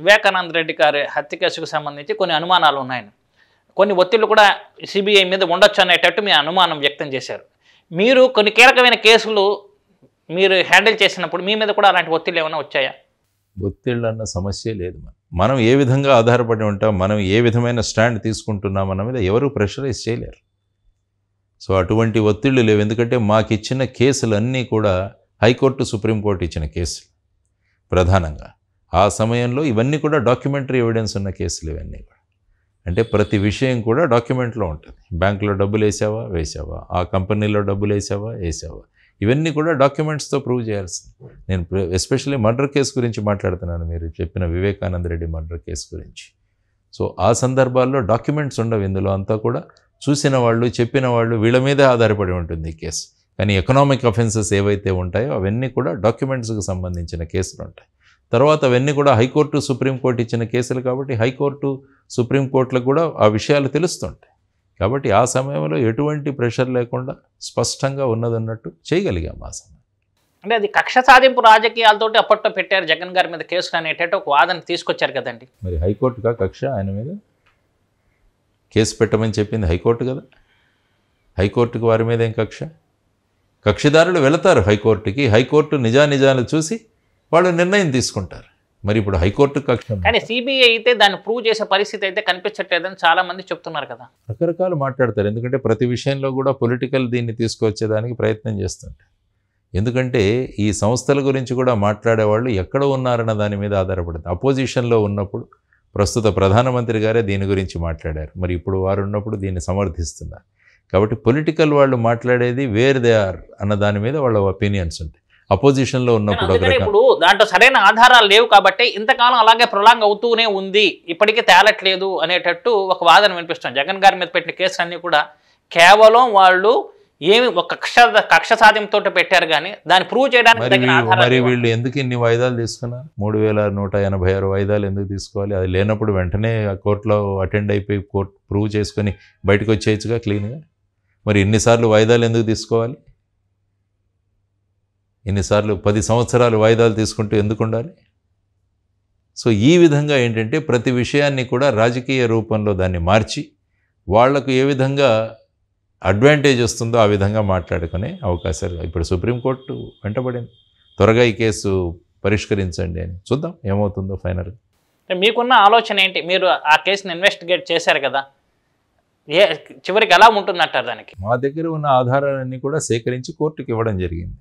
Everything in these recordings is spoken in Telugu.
వివేకానంద రెడ్డి గారి హత్య కేసుకు సంబంధించి కొన్ని అనుమానాలు ఉన్నాయని కొన్ని ఒత్తిళ్లు కూడా సిబిఐ మీద ఉండొచ్చు అనేటట్టు మీ అనుమానం వ్యక్తం చేశారు మీరు కొన్ని కీలకమైన కేసులు మీరు హ్యాండిల్ చేసినప్పుడు మీ మీద కూడా అలాంటి ఒత్తిళ్ళు ఏమైనా వచ్చాయా ఒత్తిళ్ళు అన్న సమస్య లేదు మనం ఏ విధంగా ఆధారపడి ఉంటాం మనం ఏ విధమైన స్టాండ్ తీసుకుంటున్నాం అన్న మీద ఎవరు ప్రెషరైజ్ చేయలేరు సో అటువంటి ఒత్తిళ్ళు లేవు ఎందుకంటే మాకు ఇచ్చిన కేసులన్నీ కూడా హైకోర్టు సుప్రీంకోర్టు ఇచ్చిన కేసులు ప్రధానంగా ఆ సమయంలో ఇవన్నీ కూడా డాక్యుమెంటరీ ఎవిడెన్స్ ఉన్న కేసులు ఇవన్నీ కూడా అంటే ప్రతి విషయం కూడా డాక్యుమెంట్లో ఉంటుంది బ్యాంకులో డబ్బులు వేసావా వేసావా ఆ కంపెనీలో డబ్బులు వేసావా వేసావా ఇవన్నీ కూడా డాక్యుమెంట్స్తో ప్రూవ్ చేయాల్సింది నేను ఎస్పెషల్లీ మర్డర్ కేసు గురించి మాట్లాడుతున్నాను మీరు చెప్పిన వివేకానంద రెడ్డి మర్డర్ కేసు గురించి సో ఆ సందర్భాల్లో డాక్యుమెంట్స్ ఉండవు ఇందులో అంతా కూడా చూసిన వాళ్ళు చెప్పిన వాళ్ళు వీళ్ళ మీదే ఆధారపడి ఉంటుంది ఈ కేసు కానీ ఎకనామిక్ అఫెన్సెస్ ఏవైతే ఉంటాయో అవన్నీ కూడా డాక్యుమెంట్స్కి సంబంధించిన కేసులు ఉంటాయి తర్వాత అవన్నీ కూడా హైకోర్టు సుప్రీంకోర్టు ఇచ్చిన కేసులు కాబట్టి హైకోర్టు సుప్రీంకోర్టులకు కూడా ఆ విషయాలు తెలుస్తుంటాయి కాబట్టి ఆ సమయంలో ఎటువంటి ప్రెషర్ లేకుండా స్పష్టంగా ఉన్నదన్నట్టు చేయగలిగాం ఆ సమయం అంటే అది కక్ష సాధింపు రాజకీయాలతో అప్పట్లో పెట్టారు జగన్ గారి మీద కేసులు అనేటట్టు ఒక వాదన తీసుకొచ్చారు కదండి మరి హైకోర్టుగా కక్ష ఆయన మీద కేసు పెట్టమని చెప్పింది హైకోర్టు కదా హైకోర్టుకు వారి మీద ఏం కక్ష కక్షిదారులు వెళతారు హైకోర్టుకి హైకోర్టు నిజానిజాలు చూసి వాళ్ళు నిర్ణయం తీసుకుంటారు మరి ఇప్పుడు హైకోర్టు కక్ష కానీ సిబిఐ అయితే దాన్ని ప్రూవ్ చేసే పరిస్థితి అయితే కనిపించట్లేదని చాలా మంది చెప్తున్నారు కదా రకరకాలు మాట్లాడతారు ఎందుకంటే ప్రతి విషయంలో కూడా పొలిటికల్ దీన్ని తీసుకొచ్చేదానికి ప్రయత్నం చేస్తుంటారు ఎందుకంటే ఈ సంస్థల గురించి కూడా మాట్లాడేవాళ్ళు ఎక్కడ ఉన్నారన్న దాని మీద ఆధారపడింది అపోజిషన్లో ఉన్నప్పుడు ప్రస్తుత ప్రధానమంత్రి గారే దీని గురించి మాట్లాడారు మరి ఇప్పుడు వారు ఉన్నప్పుడు దీన్ని సమర్థిస్తున్నారు కాబట్టి పొలిటికల్ వాళ్ళు మాట్లాడేది వేర్ దే ఆర్ అన్న దాని మీద వాళ్ళ ఒపీనియన్స్ ఉంటాయి అపోజిషన్లో ఉన్నప్పుడు ఇప్పుడు దాంట్లో సరైన ఆధారాలు లేవు కాబట్టి ఇంతకాలం అలాగే ప్రొలాంగ్ అవుతూనే ఉంది ఇప్పటికీ తేలట్లేదు అనేటట్టు ఒక వాదన వినిపిస్తాం జగన్ గారి మీద పెట్టిన అన్ని కూడా కేవలం వాళ్ళు ఏమి ఒక కక్ష కక్ష సాధ్యంతో పెట్టారు కానీ దాన్ని ప్రూవ్ చేయడానికి మరి వీళ్ళు ఎందుకు ఇన్ని వాయిదాలు తీసుకున్నారు మూడు వేల నూట ఎనభై ఆరు వాయిదాలు ఎందుకు తీసుకోవాలి అది లేనప్పుడు వెంటనే కోర్టులో అటెండ్ అయిపోయి కోర్టు ప్రూవ్ చేసుకొని బయటకు వచ్చేయచ్చుగా క్లీన్గా మరి ఎన్నిసార్లు వాయిదాలు ఎందుకు తీసుకోవాలి ఎన్నిసార్లు పది సంవత్సరాలు వాయిదాలు తీసుకుంటూ ఎందుకు ఉండాలి సో ఈ విధంగా ఏంటంటే ప్రతి విషయాన్ని కూడా రాజకీయ రూపంలో దాన్ని మార్చి వాళ్లకు ఏ విధంగా అడ్వాంటేజ్ వస్తుందో ఆ విధంగా మాట్లాడుకునే అవకాశాలు ఇప్పుడు సుప్రీంకోర్టు వెంటబడింది త్వరగా ఈ కేసు పరిష్కరించండి అని చూద్దాం ఏమవుతుందో ఫైనల్గా మీకున్న ఆలోచన ఏంటి మీరు ఆ కేసుని ఇన్వెస్టిగేట్ చేశారు కదా ఏ చివరికి ఎలా ఉంటుందంటారు దానికి మా దగ్గర ఉన్న ఆధారాలన్నీ కూడా సేకరించి కోర్టుకి ఇవ్వడం జరిగింది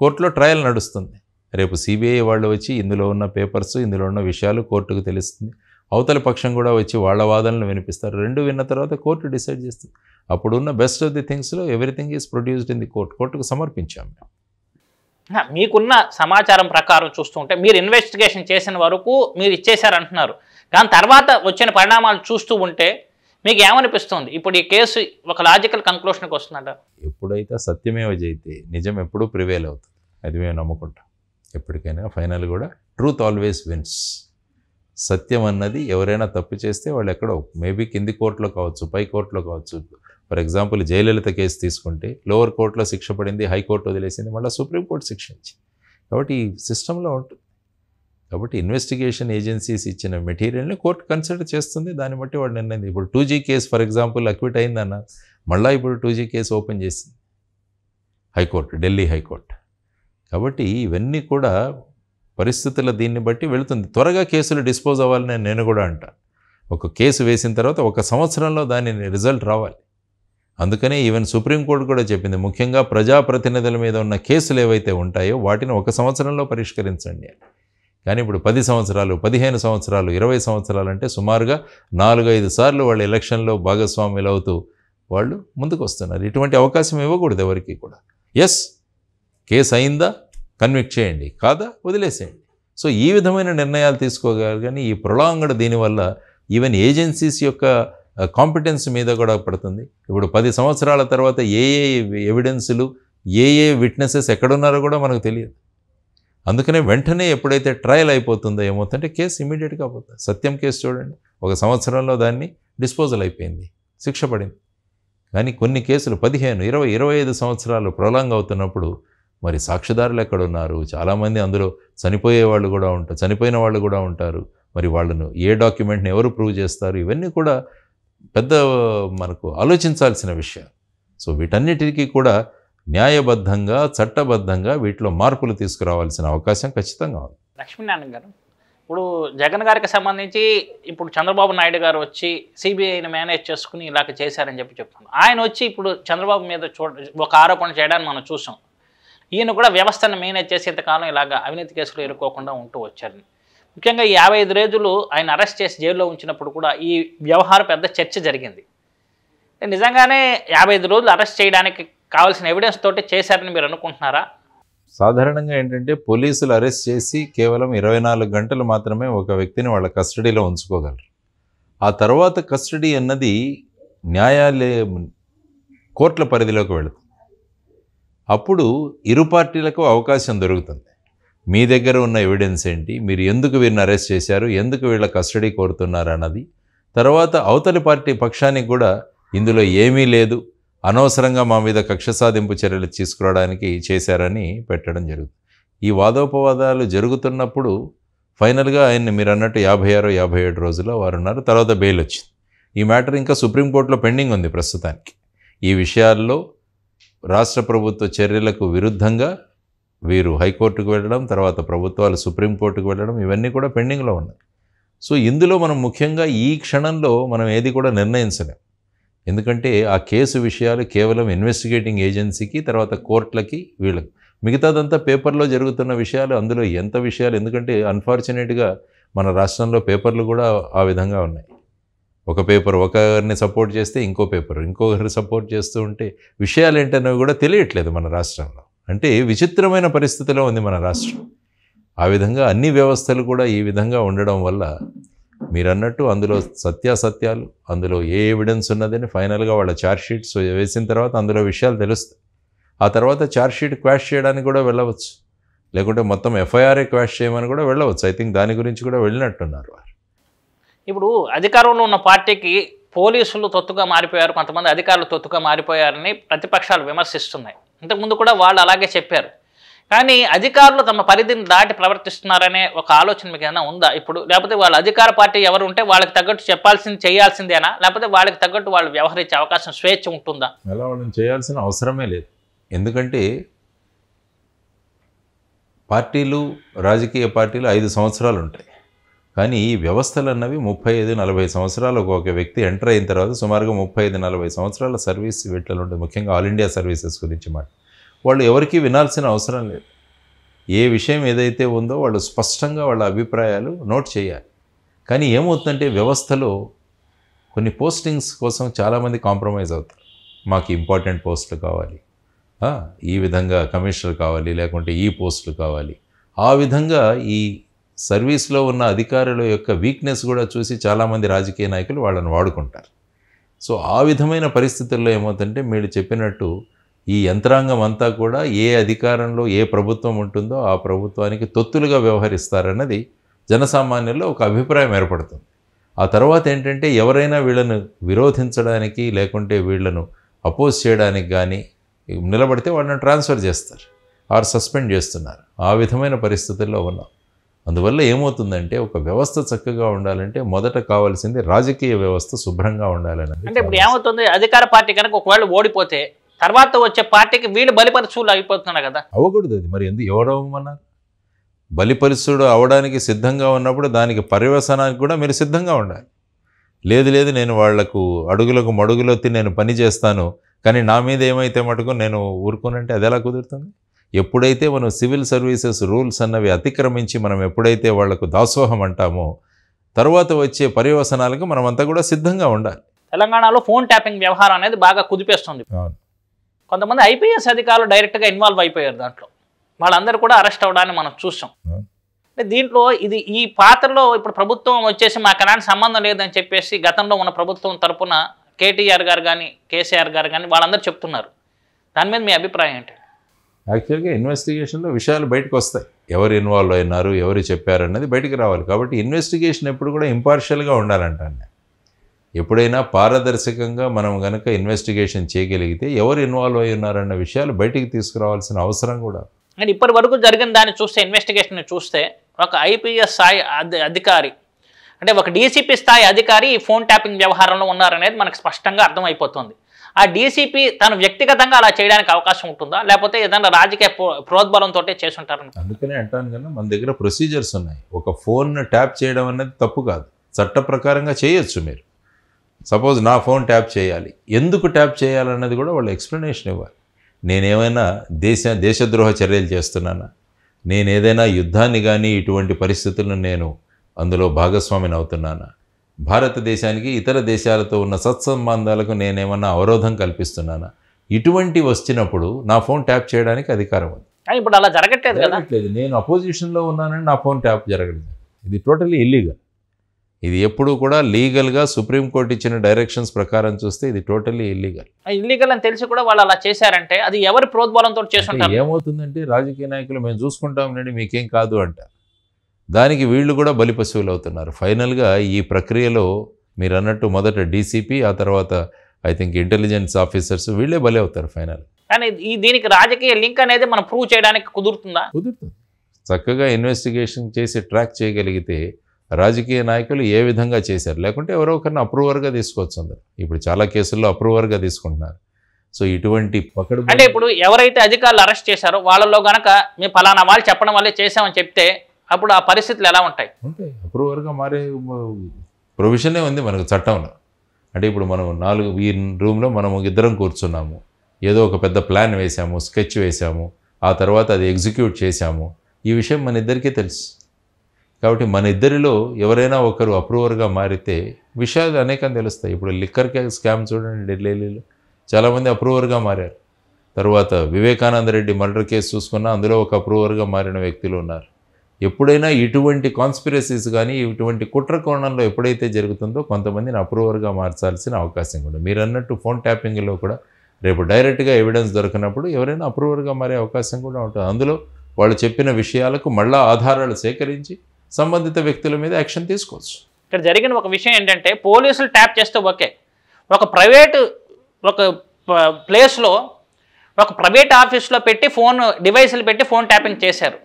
కోర్టులో ట్రయల్ నడుస్తుంది రేపు సిబిఐ వాళ్ళు వచ్చి ఇందులో ఉన్న పేపర్స్ ఇందులో ఉన్న విషయాలు కోర్టుకు తెలుస్తుంది అవతల పక్షం కూడా వచ్చి వాళ్ళ వాదనలు వినిపిస్తారు రెండు విన్న తర్వాత కోర్టు డిసైడ్ చేస్తుంది అప్పుడున్న బెస్ట్ ఆఫ్ ది థింగ్స్లో everything is produced in the court కోర్టుకు సమర్పించాం మేము మీకున్న సమాచారం ప్రకారం చూస్తుంటే మీరు ఇన్వెస్టిగేషన్ చేసిన వరకు మీరు ఇచ్చేశారంటున్నారు కానీ తర్వాత వచ్చిన పరిణామాలు చూస్తూ ఉంటే మీకు ఏమనిపిస్తుంది ఇప్పుడు ఈ కేసు ఒక లాజికల్ కంక్లూషన్కి వస్తుందట ఎప్పుడైతే సత్యమే విజయితే నిజం ఎప్పుడూ ప్రివేల్ అవుతుంది అది మేము నమ్ముకుంటాం ఎప్పటికైనా ఫైనల్ కూడా ట్రూత్ ఆల్వేస్ విన్స్ సత్యం అన్నది ఎవరైనా తప్పు చేస్తే వాళ్ళు ఎక్కడో మేబీ కింది కోర్టులో కావచ్చు పై కోర్టులో కావచ్చు ఫర్ ఎగ్జాంపుల్ జయలలిత కేసు తీసుకుంటే లోవర్ కోర్టులో శిక్ష పడింది హైకోర్టు వదిలేసింది మళ్ళీ సుప్రీంకోర్టు శిక్షించింది కాబట్టి ఈ సిస్టంలో ఉంటుంది కాబట్టి ఇన్వెస్టిగేషన్ ఏజెన్సీస్ ఇచ్చిన మెటీరియల్ని కోర్టు కన్సిడర్ చేస్తుంది దాన్ని బట్టి వాడు నిర్ణయం ఇప్పుడు two G case for example acquit అయిందన్న మళ్ళీ ఇప్పుడు టూ జీ కేసు ఓపెన్ చేసింది హైకోర్టు ఢిల్లీ హైకోర్టు కాబట్టి ఇవన్నీ కూడా పరిస్థితుల దీన్ని బట్టి వెళుతుంది త్వరగా కేసులు డిస్పోజ్ అవ్వాలని నేను కూడా అంటాను ఒక కేసు వేసిన తర్వాత ఒక సంవత్సరంలో దాని రిజల్ట్ రావాలి అందుకనే ఈవెన్ సుప్రీంకోర్టు కూడా చెప్పింది ముఖ్యంగా ప్రజాప్రతినిధుల మీద ఉన్న కేసులు ఏవైతే ఉంటాయో వాటిని ఒక సంవత్సరంలో పరిష్కరించండి కానీ ఇప్పుడు పది సంవత్సరాలు పదిహేను సంవత్సరాలు ఇరవై సంవత్సరాలు అంటే సుమారుగా ఐదు సార్లు వాళ్ళు ఎలక్షన్లో భాగస్వాములు అవుతూ వాళ్ళు ముందుకు వస్తున్నారు ఇటువంటి అవకాశం ఇవ్వకూడదు ఎవరికి కూడా ఎస్ కేసు అయిందా కన్విక్ట్ చేయండి కాదా వదిలేసేయండి సో ఈ విధమైన నిర్ణయాలు తీసుకోగలరు కానీ ఈ ప్రొలాంగడ్ దీనివల్ల ఈవెన్ ఏజెన్సీస్ యొక్క కాంపిటెన్స్ మీద కూడా పడుతుంది ఇప్పుడు పది సంవత్సరాల తర్వాత ఏ ఏ ఎవిడెన్సులు ఏ ఏ విట్నెసెస్ ఎక్కడున్నారో కూడా మనకు తెలియదు అందుకనే వెంటనే ఎప్పుడైతే ట్రయల్ అయిపోతుందో ఏమవుతుందంటే కేసు ఇమీడియట్గా అవుతుంది సత్యం కేసు చూడండి ఒక సంవత్సరంలో దాన్ని డిస్పోజల్ అయిపోయింది శిక్ష పడింది కానీ కొన్ని కేసులు పదిహేను ఇరవై ఇరవై ఐదు సంవత్సరాలు ప్రొలాంగ్ అవుతున్నప్పుడు మరి సాక్షిదారులు ఎక్కడున్నారు చాలామంది అందులో చనిపోయే వాళ్ళు కూడా ఉంటారు చనిపోయిన వాళ్ళు కూడా ఉంటారు మరి వాళ్ళను ఏ డాక్యుమెంట్ని ఎవరు ప్రూవ్ చేస్తారు ఇవన్నీ కూడా పెద్ద మనకు ఆలోచించాల్సిన విషయాలు సో వీటన్నిటికీ కూడా న్యాయబద్ధంగా చట్టబద్ధంగా వీటిలో మార్పులు తీసుకురావాల్సిన అవకాశం ఖచ్చితంగా ఉంది లక్ష్మీనారాయణ గారు ఇప్పుడు జగన్ గారికి సంబంధించి ఇప్పుడు చంద్రబాబు నాయుడు గారు వచ్చి సిబిఐని మేనేజ్ చేసుకుని ఇలాగ చేశారని చెప్పి చెప్తున్నాను ఆయన వచ్చి ఇప్పుడు చంద్రబాబు మీద ఒక ఆరోపణ చేయడానికి మనం చూసాం ఈయన కూడా వ్యవస్థను మేనేజ్ ఇంతకాలం ఇలాగ అవినీతి కేసులు ఎదుర్కోకుండా ఉంటూ వచ్చారని ముఖ్యంగా ఈ యాభై ఐదు రోజులు ఆయన అరెస్ట్ చేసి జైల్లో ఉంచినప్పుడు కూడా ఈ వ్యవహారం పెద్ద చర్చ జరిగింది నిజంగానే యాభై ఐదు రోజులు అరెస్ట్ చేయడానికి కావాల్సిన ఎవిడెన్స్ తోటి చేశారని మీరు అనుకుంటున్నారా సాధారణంగా ఏంటంటే పోలీసులు అరెస్ట్ చేసి కేవలం ఇరవై నాలుగు గంటలు మాత్రమే ఒక వ్యక్తిని వాళ్ళ కస్టడీలో ఉంచుకోగలరు ఆ తర్వాత కస్టడీ అన్నది న్యాయాలయ కోర్టుల పరిధిలోకి వెళుతుంది అప్పుడు ఇరు పార్టీలకు అవకాశం దొరుకుతుంది మీ దగ్గర ఉన్న ఎవిడెన్స్ ఏంటి మీరు ఎందుకు వీరిని అరెస్ట్ చేశారు ఎందుకు వీళ్ళ కస్టడీ కోరుతున్నారు అన్నది తర్వాత అవతలి పార్టీ పక్షానికి కూడా ఇందులో ఏమీ లేదు అనవసరంగా మా మీద కక్ష సాధింపు చర్యలు తీసుకురావడానికి చేశారని పెట్టడం జరుగుతుంది ఈ వాదోపవాదాలు జరుగుతున్నప్పుడు ఫైనల్గా ఆయన్ని మీరు అన్నట్టు యాభై ఆరో యాభై ఏడు రోజుల్లో వారు ఉన్నారు తర్వాత బెయిల్ వచ్చింది ఈ మ్యాటర్ ఇంకా సుప్రీంకోర్టులో పెండింగ్ ఉంది ప్రస్తుతానికి ఈ విషయాల్లో రాష్ట్ర ప్రభుత్వ చర్యలకు విరుద్ధంగా వీరు హైకోర్టుకు వెళ్ళడం తర్వాత ప్రభుత్వాలు సుప్రీంకోర్టుకు వెళ్ళడం ఇవన్నీ కూడా పెండింగ్లో ఉన్నాయి సో ఇందులో మనం ముఖ్యంగా ఈ క్షణంలో మనం ఏది కూడా నిర్ణయించలేము ఎందుకంటే ఆ కేసు విషయాలు కేవలం ఇన్వెస్టిగేటింగ్ ఏజెన్సీకి తర్వాత కోర్టులకి వీళ్ళకి మిగతాదంతా పేపర్లో జరుగుతున్న విషయాలు అందులో ఎంత విషయాలు ఎందుకంటే అన్ఫార్చునేట్గా మన రాష్ట్రంలో పేపర్లు కూడా ఆ విధంగా ఉన్నాయి ఒక పేపర్ ఒకరిని సపోర్ట్ చేస్తే ఇంకో పేపర్ ఇంకొకరిని సపోర్ట్ చేస్తూ ఉంటే విషయాలు ఏంటనేవి కూడా తెలియట్లేదు మన రాష్ట్రంలో అంటే విచిత్రమైన పరిస్థితిలో ఉంది మన రాష్ట్రం ఆ విధంగా అన్ని వ్యవస్థలు కూడా ఈ విధంగా ఉండడం వల్ల మీరు అన్నట్టు అందులో సత్యాసత్యాలు అందులో ఏ ఎవిడెన్స్ ఉన్నదని ఫైనల్గా వాళ్ళ ఛార్జ్షీట్స్ వేసిన తర్వాత అందులో విషయాలు తెలుస్తాయి ఆ తర్వాత ఛార్జ్షీట్ క్వాష్ చేయడానికి కూడా వెళ్ళవచ్చు లేకుంటే మొత్తం ఎఫ్ఐఆర్ఏ క్వాష్ చేయమని కూడా వెళ్ళవచ్చు ఐ థింక్ దాని గురించి కూడా వెళ్ళినట్టున్నారు వారు ఇప్పుడు అధికారంలో ఉన్న పార్టీకి పోలీసులు తొత్తుగా మారిపోయారు కొంతమంది అధికారులు తొత్తుగా మారిపోయారని ప్రతిపక్షాలు విమర్శిస్తున్నాయి ఇంతకుముందు కూడా వాళ్ళు అలాగే చెప్పారు కానీ అధికారులు తమ పరిధిని దాటి ప్రవర్తిస్తున్నారనే ఒక ఆలోచన మీకు ఏమైనా ఉందా ఇప్పుడు లేకపోతే వాళ్ళ అధికార పార్టీ ఎవరు ఉంటే వాళ్ళకి తగ్గట్టు చెప్పాల్సింది చేయాల్సిందేనా లేకపోతే వాళ్ళకి తగ్గట్టు వాళ్ళు వ్యవహరించే అవకాశం స్వేచ్ఛ ఉంటుందా అలా వాళ్ళని చేయాల్సిన అవసరమే లేదు ఎందుకంటే పార్టీలు రాజకీయ పార్టీలు ఐదు సంవత్సరాలు ఉంటాయి కానీ ఈ వ్యవస్థలు అన్నవి ముప్పై ఐదు నలభై సంవత్సరాలు ఒక వ్యక్తి ఎంటర్ అయిన తర్వాత సుమారుగా ముప్పై ఐదు నలభై సంవత్సరాల సర్వీస్ వీటిలో ఉంటాయి ముఖ్యంగా ఆల్ ఇండియా సర్వీసెస్ గురించి మాట వాళ్ళు ఎవరికీ వినాల్సిన అవసరం లేదు ఏ విషయం ఏదైతే ఉందో వాళ్ళు స్పష్టంగా వాళ్ళ అభిప్రాయాలు నోట్ చేయాలి కానీ ఏమవుతుందంటే వ్యవస్థలో కొన్ని పోస్టింగ్స్ కోసం చాలామంది కాంప్రమైజ్ అవుతారు మాకు ఇంపార్టెంట్ పోస్టులు కావాలి ఈ విధంగా కమిషనర్ కావాలి లేకుంటే ఈ పోస్టులు కావాలి ఆ విధంగా ఈ సర్వీస్లో ఉన్న అధికారుల యొక్క వీక్నెస్ కూడా చూసి చాలామంది రాజకీయ నాయకులు వాళ్ళని వాడుకుంటారు సో ఆ విధమైన పరిస్థితుల్లో ఏమవుతుందంటే మీరు చెప్పినట్టు ఈ యంత్రాంగం అంతా కూడా ఏ అధికారంలో ఏ ప్రభుత్వం ఉంటుందో ఆ ప్రభుత్వానికి తొత్తులుగా వ్యవహరిస్తారన్నది జనసామాన్యుల్లో ఒక అభిప్రాయం ఏర్పడుతుంది ఆ తర్వాత ఏంటంటే ఎవరైనా వీళ్ళను విరోధించడానికి లేకుంటే వీళ్ళను అపోజ్ చేయడానికి కానీ నిలబడితే వాళ్ళని ట్రాన్స్ఫర్ చేస్తారు ఆర్ సస్పెండ్ చేస్తున్నారు ఆ విధమైన పరిస్థితుల్లో ఉన్నాం అందువల్ల ఏమవుతుందంటే ఒక వ్యవస్థ చక్కగా ఉండాలంటే మొదట కావాల్సింది రాజకీయ వ్యవస్థ శుభ్రంగా ఉండాలని అంటే ఇప్పుడు ఏమవుతుంది అధికార పార్టీ కనుక ఒకవేళ ఓడిపోతే తర్వాత వచ్చే పార్టీకి వీళ్ళు బలిపరచులు అయిపోతున్నారు కదా అవ్వకూడదు అది మరి ఎందుకు ఎవరు అవ్వమన్నారు బలిపరిసుడు అవడానికి సిద్ధంగా ఉన్నప్పుడు దానికి పర్యవసనానికి కూడా మీరు సిద్ధంగా ఉండాలి లేదు లేదు నేను వాళ్లకు అడుగులకు మడుగులొత్తి నేను పని చేస్తాను కానీ నా మీద ఏమైతే మటుకు నేను ఊరుకునంటే అది ఎలా కుదురుతుంది ఎప్పుడైతే మనం సివిల్ సర్వీసెస్ రూల్స్ అన్నవి అతిక్రమించి మనం ఎప్పుడైతే వాళ్లకు దాసోహం అంటామో తర్వాత వచ్చే పర్యవసనాలకు మనమంతా కూడా సిద్ధంగా ఉండాలి తెలంగాణలో ఫోన్ ట్యాపింగ్ వ్యవహారం అనేది బాగా కుదిపేస్తుంది కొంతమంది ఐపీఎస్ అధికారులు డైరెక్ట్గా ఇన్వాల్వ్ అయిపోయారు దాంట్లో వాళ్ళందరూ కూడా అరెస్ట్ అవ్వడాన్ని మనం చూసాం hmm. దీంట్లో ఇది ఈ పాత్రలో ఇప్పుడు ప్రభుత్వం వచ్చేసి మాకు ఎలాంటి సంబంధం లేదని చెప్పేసి గతంలో ఉన్న ప్రభుత్వం తరపున కేటీఆర్ గారు కానీ కేసీఆర్ గారు కానీ వాళ్ళందరూ చెప్తున్నారు దాని మీద మీ అభిప్రాయం ఏంటి యాక్చువల్గా ఇన్వెస్టిగేషన్లో విషయాలు బయటకు వస్తాయి ఎవరు ఇన్వాల్వ్ అయినారు ఎవరు చెప్పారు అన్నది బయటకు రావాలి కాబట్టి ఇన్వెస్టిగేషన్ ఎప్పుడు కూడా ఇంపార్షియల్గా ఉండాలంటాను ఎప్పుడైనా పారదర్శకంగా మనం కనుక ఇన్వెస్టిగేషన్ చేయగలిగితే ఎవరు ఇన్వాల్వ్ అయి ఉన్నారన్న విషయాలు బయటికి తీసుకురావాల్సిన అవసరం కూడా అండ్ ఇప్పటి వరకు జరిగిన దాన్ని చూస్తే ఇన్వెస్టిగేషన్ చూస్తే ఒక ఐపీఎస్ స్థాయి అధికారి అంటే ఒక డీసీపీ స్థాయి అధికారి ఫోన్ ట్యాపింగ్ వ్యవహారంలో ఉన్నారనేది మనకు స్పష్టంగా అర్థమైపోతుంది ఆ డీసీపీ తను వ్యక్తిగతంగా అలా చేయడానికి అవకాశం ఉంటుందా లేకపోతే ఏదైనా రాజకీయ ప్రోద్బలంతో చేసుంటారు అందుకనే అంటాను కన్నా మన దగ్గర ప్రొసీజర్స్ ఉన్నాయి ఒక ఫోన్ ట్యాప్ చేయడం అనేది తప్పు కాదు చట్ట ప్రకారంగా చేయొచ్చు మీరు సపోజ్ నా ఫోన్ ట్యాప్ చేయాలి ఎందుకు ట్యాప్ చేయాలన్నది కూడా వాళ్ళు ఎక్స్ప్లెనేషన్ ఇవ్వాలి నేనేమైనా దేశ దేశద్రోహ చర్యలు చేస్తున్నానా నేను ఏదైనా యుద్ధాన్ని కానీ ఇటువంటి పరిస్థితులను నేను అందులో భాగస్వామిని అవుతున్నానా భారతదేశానికి ఇతర దేశాలతో ఉన్న సత్సంబంధాలకు నేనేమన్నా అవరోధం కల్పిస్తున్నానా ఇటువంటి వచ్చినప్పుడు నా ఫోన్ ట్యాప్ చేయడానికి అధికారం ఉంది ఇప్పుడు అలా జరగట్లేదు కదా నేను అపోజిషన్లో ఉన్నానని నా ఫోన్ ట్యాప్ జరగలేదు ఇది టోటలీ ఇల్లీగల్ ఇది ఎప్పుడు కూడా లీగల్గా సుప్రీంకోర్టు ఇచ్చిన డైరెక్షన్స్ ప్రకారం చూస్తే ఇది టోటల్లీ ఇల్లీగల్ ఇల్లీగల్ అని తెలిసి కూడా వాళ్ళు అలా చేశారంటే అది ఎవరి ప్రోద్బలంతో చేస్తుంటారు ఏమవుతుందంటే రాజకీయ నాయకులు మేము చూసుకుంటామండి మీకేం కాదు అంట దానికి వీళ్ళు కూడా బలి పశువులు అవుతున్నారు ఫైనల్గా ఈ ప్రక్రియలో మీరు అన్నట్టు మొదట డీసీపీ ఆ తర్వాత ఐ థింక్ ఇంటెలిజెన్స్ ఆఫీసర్స్ వీళ్ళే బలి అవుతారు ఫైనల్ కానీ ఈ దీనికి రాజకీయ లింక్ అనేది మనం ప్రూవ్ చేయడానికి కుదురుతుందా కుదురుతుంది చక్కగా ఇన్వెస్టిగేషన్ చేసి ట్రాక్ చేయగలిగితే రాజకీయ నాయకులు ఏ విధంగా చేశారు లేకుంటే ఎవరో ఒకరిని అప్రూవర్గా తీసుకోవచ్చు అందరు ఇప్పుడు చాలా కేసుల్లో అప్రూవర్గా తీసుకుంటున్నారు సో ఇటువంటి పకడు అంటే ఇప్పుడు ఎవరైతే అధికారులు అరెస్ట్ చేశారో వాళ్ళలో గనక మేము ఫలానా వాళ్ళు చెప్పడం వల్లే చేశామని చెప్తే అప్పుడు ఆ పరిస్థితులు ఎలా ఉంటాయి ఉంటాయి అప్రూవర్గా మారే ప్రొవిషనే ఉంది మనకు చట్టంలో అంటే ఇప్పుడు మనం నాలుగు ఈ రూమ్లో మనం ఇద్దరం కూర్చున్నాము ఏదో ఒక పెద్ద ప్లాన్ వేసాము స్కెచ్ వేసాము ఆ తర్వాత అది ఎగ్జిక్యూట్ చేశాము ఈ విషయం మన ఇద్దరికీ తెలుసు కాబట్టి మన ఇద్దరిలో ఎవరైనా ఒకరు అప్రూవర్గా మారితే విషయాలు అనేకం తెలుస్తాయి ఇప్పుడు లిక్కర్ స్కామ్ చూడండి ఢిల్లీలో చాలామంది అప్రూవర్గా మారారు తర్వాత వివేకానంద రెడ్డి మర్డర్ కేసు చూసుకున్నా అందులో ఒక అప్రూవర్గా మారిన వ్యక్తులు ఉన్నారు ఎప్పుడైనా ఇటువంటి కాన్స్పిరసీస్ కానీ ఇటువంటి కుట్ర కోణంలో ఎప్పుడైతే జరుగుతుందో కొంతమందిని అప్రూవర్గా మార్చాల్సిన అవకాశం కూడా మీరు అన్నట్టు ఫోన్ ట్యాపింగ్లో కూడా రేపు డైరెక్ట్గా ఎవిడెన్స్ దొరికినప్పుడు ఎవరైనా అప్రూవర్గా మారే అవకాశం కూడా ఉంటుంది అందులో వాళ్ళు చెప్పిన విషయాలకు మళ్ళా ఆధారాలు సేకరించి సంబంధిత వ్యక్తుల మీద యాక్షన్ తీసుకోవచ్చు ఇక్కడ జరిగిన ఒక విషయం ఏంటంటే పోలీసులు ట్యాప్ చేస్తే ఓకే ఒక ప్రైవేటు ఒక ప్లేస్లో ఒక ప్రైవేట్ ఆఫీస్లో పెట్టి ఫోన్ డివైసులు పెట్టి ఫోన్ ట్యాపింగ్ చేశారు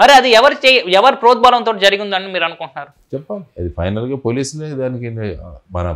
మరి అది ఎవరు చే ఎవరు ప్రోద్బలంతో జరిగిందని మీరు అనుకుంటున్నారు చెప్పండి అది ఫైనల్గా పోలీసులే దానికి మన